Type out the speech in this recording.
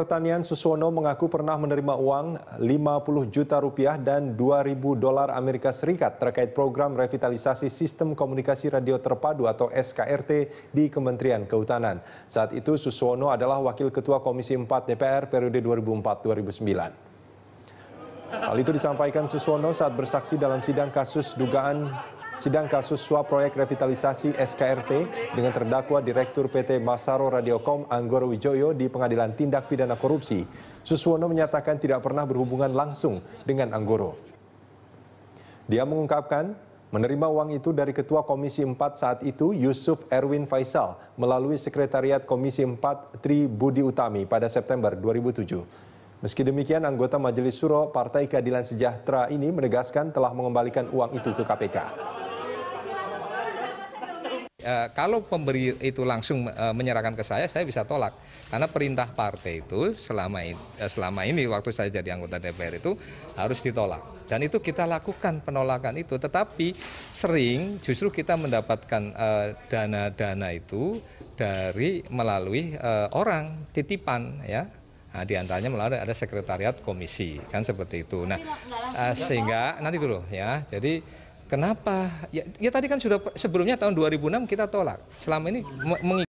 Pertanian Susono mengaku pernah menerima uang 50 juta rupiah dan 2.000 dolar Amerika Serikat terkait program revitalisasi sistem komunikasi radio terpadu atau SKRT di Kementerian Kehutanan. Saat itu Susono adalah Wakil Ketua Komisi 4 DPR periode 2004-2009. Hal itu disampaikan Suswono saat bersaksi dalam sidang kasus dugaan sidang kasus suap proyek revitalisasi SKRT dengan terdakwa Direktur PT Masaro Radiocom Anggoro Wijoyo di Pengadilan Tindak Pidana Korupsi. Suswono menyatakan tidak pernah berhubungan langsung dengan Anggoro. Dia mengungkapkan menerima uang itu dari Ketua Komisi 4 saat itu Yusuf Erwin Faisal melalui Sekretariat Komisi 4 Tri Budi Utami pada September 2007. Meski demikian, anggota Majelis Suro Partai Keadilan Sejahtera ini menegaskan telah mengembalikan uang itu ke KPK eh, kalau pemberi itu langsung eh, menyerahkan ke saya, saya bisa tolak. Karena perintah partai itu selama ini, eh, selama ini waktu saya jadi anggota DPR itu harus ditolak. Dan itu kita lakukan penolakan itu. Tetapi sering justru kita mendapatkan eh, dana-dana eh, itu dari melalui eh, orang titipan ya Nah, di antaranya melalui ada sekretariat komisi kan seperti itu. Nah, sehingga nanti dulu ya. Jadi Kenapa? Ya, ya tadi kan sudah sebelumnya tahun 2006 kita tolak. Selama ini mengikuti